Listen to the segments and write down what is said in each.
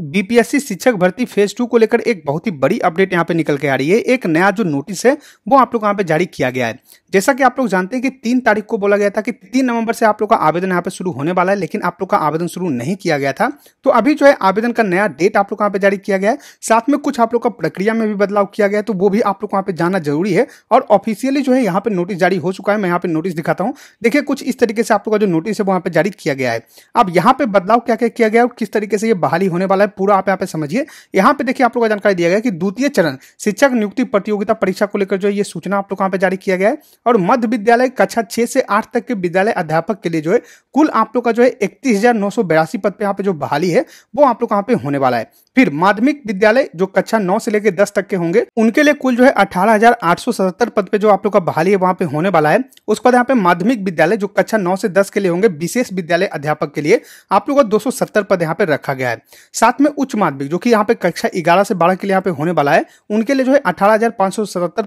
BPSC शिक्षक भर्ती phase two को लेकर एक बहुत ही बड़ी अपडेट यहाँ पे निकल के आ रही है एक नया जो नोटिस है वो आप लोग यहाँ पे जारी किया गया है जैसा कि आप लोग जानते हैं कि तीन तारीख को बोला गया था कि तीन नवंबर से आप लोग का आवेदन यहाँ पे शुरू होने वाला है लेकिन आप लोग का आवेदन शुरू नहीं किया गया था तो अभी जो है आवेदन का नया डेट आप लोग यहाँ पे जारी किया गया है साथ में कुछ आप लोग का प्रक्रिया में भी बदलाव किया गया है तो वो भी आप लोग यहाँ पे जाना जरूरी है और ऑफिशियली जो है यहाँ पे नोटिस जारी हो चुका है मैं यहाँ पे नोटिस दिखाता हूँ देखिए कुछ इस तरीके से आप लोग का जो नोटिस है वो यहाँ पे जारी किया गया है अब यहाँ पे बदलाव क्या क्या किया गया और किस तरीके से ये बहाली होने वाला है है पूरा आप यहाँ पे समझिए यहाँ पे देखिए आप लोग का जानकारी दिया गया कि द्वितीय चरण शिक्षक नियुक्ति प्रतियोगिता परीक्षा को लेकर जो है ये सूचना आप लोग यहाँ पे जारी किया गया है और मध्य विद्यालय कक्षा छह से आठ तक के विद्यालय अध्यापक के लिए जो है कुल आप लोग का जो है इकतीस पद पे यहाँ पे जो बहाली है वो आप लोग यहाँ पे होने वाला है फिर माध्यमिक विद्यालय जो कक्षा नौ से लेकर दस तक के होंगे उनके लिए कुल जो है अठारह पद पे जो आप लोग का बहाली है वहाँ पे होने वाला है उसके बाद यहाँ पे माध्यमिक विद्यालय जो कक्षा नौ से दस के लिए होंगे विशेष विद्यालय अध्यापक के लिए आप लोगों का दो पद यहाँ पे रखा गया है साथ साथ में उच्च माध्यमिक जो कि यहाँ पे कक्षा ग्यारह से बारह के लिए यहाँ पे होने वाला है उनके लिए जो है अठारह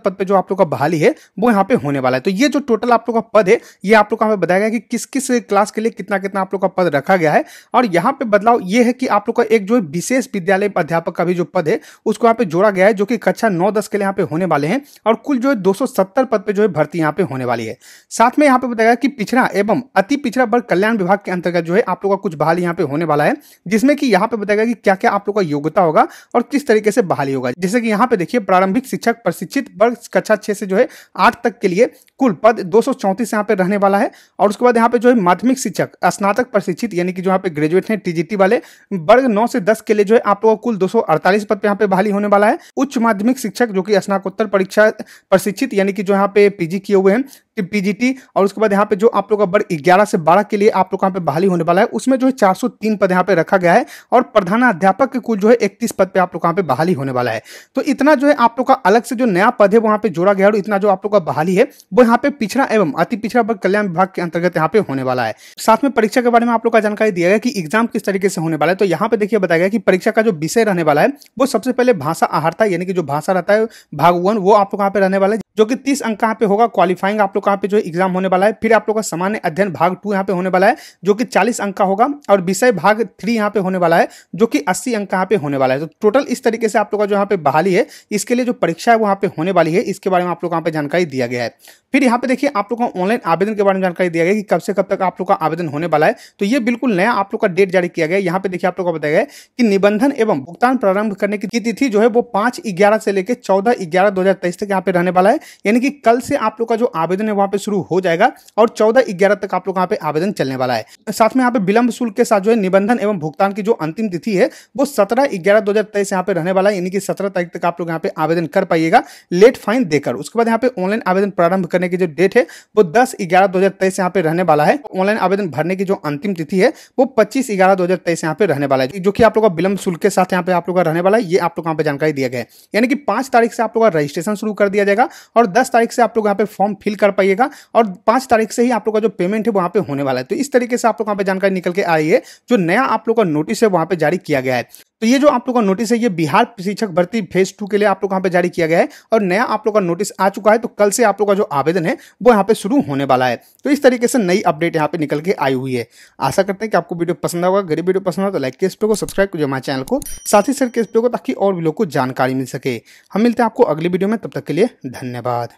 पद पे जो आप लोग का बहाली है वो यहाँ पे होने वाला है तो ये जो टोटल आप लोग का पद है ये आप लोग का बताया गया कि किस किस क्लास के लिए कितना कितना आप लोग का पद रखा गया है और यहाँ पे बदलाव ये है कि आप लोग का एक जो विशेष विद्यालय अध्यापक का भी जो पद है उसको यहाँ पे जोड़ा गया है जो कि कक्षा नौ दस के लिए यहाँ पे होने वाले हैं और कुल जो है दो पद पे जो है भर्ती यहाँ पे होने वाली है साथ में यहाँ पे बताया गया कि पिछड़ा एवं अति पिछड़ा वर्ग कल्याण विभाग के अंतर्गत जो है आप लोग का कुछ बहाली यहाँ पे होने वाला है जिसमें कि यहाँ पे बताया गया कि क्या क्या आप लोग का योग्यता होगा और किस तरीके से बहाली होगा जैसे कि यहाँ पे देखिए प्रारंभिक शिक्षक प्रशिक्षित वर्ग कक्षा छह से जो है आठ तक के लिए कुल पद दो सौ चौंतीस यहाँ पे रहने वाला है और उसके बाद यहाँ पे जो है माध्यमिक शिक्षक स्नातक प्रशिक्षित यानी कि जो यहाँ पे ग्रेजुएट है टीजीटी वाले वर्ग नौ से दस के लिए जो है आप लोगों को कुल दो सौ अड़तालीस पद पे यहाँ पे बहाली होने वाला है उच्च माध्यमिक शिक्षक जो कि स्नातकोत्तर परीक्षा प्रशिक्षित यानी कि जो यहाँ पे पीजी किए हुए हैं पीजीटी और उसके बाद यहाँ पे जो आप लोग का वर्ग ग्यारह से बारह के लिए आप लोग यहाँ पे बहाली होने वाला है उसमें जो है चार सौ तीन पद यहाँ पे रखा गया है और प्रधानाध्यापक के कुल जो है इकतीस पद पे आप लोग यहाँ पे बहाली होने वाला है तो इतना जो है आप लोग का अलग से जो नया पद है वहाँ पे जोड़ा गया और इतना जो आप लोग का बहाली है वो यहाँ पे पिछड़ा एवं अति पिछड़ा वर्ग कल्याण विभाग के अंतर्गत यहाँ पे होने वाला है साथ में परीक्षा के बारे में आप लोग का जानकारी दिया गया कि एग्जाम किस तरीके से होने वाला है तो यहाँ पे देखिए बताया गया कि परीक्षा का जो विषय रहने वाला है वो सबसे पहले भाषा आहारता यानी कि जो भाषा रहता है भाग वन वो आप लोग यहाँ पे रहने वाला है जो कि तीस अंक कहाँ पे होगा क्वालिफाइंग आप लोग कहाँ पे जो है एग्जाम होने वाला है फिर आप लोग का सामान्य अध्ययन भाग टू यहाँ पे होने वाला है जो कि चालीस अंक का होगा और विषय भाग थ्री यहाँ पे होने वाला है जो कि अस्सी अंक यहाँ पे होने वाला है तो टोटल इस तरीके से आप लोग का जो यहाँ पे बहाली है इसके लिए जो परीक्षा है वो पे होने वाली है इसके बारे में आप लोग यहाँ पे जानकारी दिया गया है फिर यहाँ पे देखिए आप लोग का ऑनलाइन आवेदन के बारे में जानकारी दिया गया कि कब से कब तक आप लोग का आवेदन होने वाला है तो ये बिल्कुल नया आप लोग का डेट जारी किया गया यहाँ पे देखिए आप लोग को बताया गया कि निबंधन एवं भुगतान प्रारंभ करने की तिथि जो है वो पांच ग्यारह से लेकर चौदह ग्यारह दो तक यहाँ पे रहने वाला है यानी कि कल से आप लोग का जो आवेदन है वहां पे शुरू हो जाएगा और चौदह ग्यारह तक आप लोग यहाँ पे आवेदन चलने वाला है साथ में यहाँ पे विलंब शुल्क के साथ जो है निबंधन एवं भुगतान की जो अंतिम तिथि है वो सत्रह ग्यारह दो हजार तेईस यहाँ पे रहने वाला है यानी कि सत्रह तारीख तक आप लोग यहाँ पे आवेदन कर पाइएगा लेट फाइन देकर उसके बाद यहाँ पे ऑनलाइन आवेदन प्रारंभ करने की जो डेट है वो दस ग्यारह दो हजार तेईस यहाँ पे रहने वाला है ऑनलाइन आवेदन भरने की जो अंतिम तिथि है वो पच्चीस ग्यारह दो हजार तेईस यहाँ पे रहने वाला है जो कि आप लोग का विलंब शुल्क के साथ यहाँ पे आप लोग का रहने वाला है ये आप लोग यहाँ पे जानकारी दिया गया है यानी कि पांच तारीख से आप लोग का रजिस्ट्रेशन शुरू कर दिया जाएगा और दस तारीख से आप लोग यहाँ पे फॉर्म फिल कर पाइएगा और पांच तारीख से ही आप लोग का जो पेमेंट है वहाँ पे होने वाला है तो इस तरीके से आप लोग यहाँ पे जानकारी निकल के आई है जो नया आप लोग का नोटिस है वहाँ पे जारी किया गया है तो ये जो आप लोग का नोटिस है ये बिहार प्रशिक्षक भर्ती फेज टू के लिए आप लोग यहाँ पे जारी किया गया है और नया आप लोग का नोटिस आ चुका है तो कल से आप लोग का जो आवेदन है वो यहाँ पे शुरू होने वाला है तो इस तरीके से नई अपडेट यहाँ पे निकल के आई हुई है आशा करते हैं कि आपको वीडियो पसंद होगा गरीब वीडियो पसंद आए तो लाइक किस पे को सब्सक्राइब कीजिए हमारे चैनल को साथ ही सर के पे को ताकि और भी लोग को जानकारी मिल सके हम मिलते हैं आपको अगली वीडियो में तब तक के लिए धन्यवाद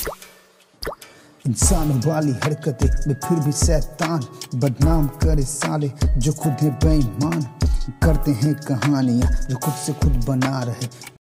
इंसान वाली हरकतें में फिर भी शैतान बदनाम करे साले जो खुद है बेईमान करते हैं कहानियाँ जो खुद से खुद बना रहे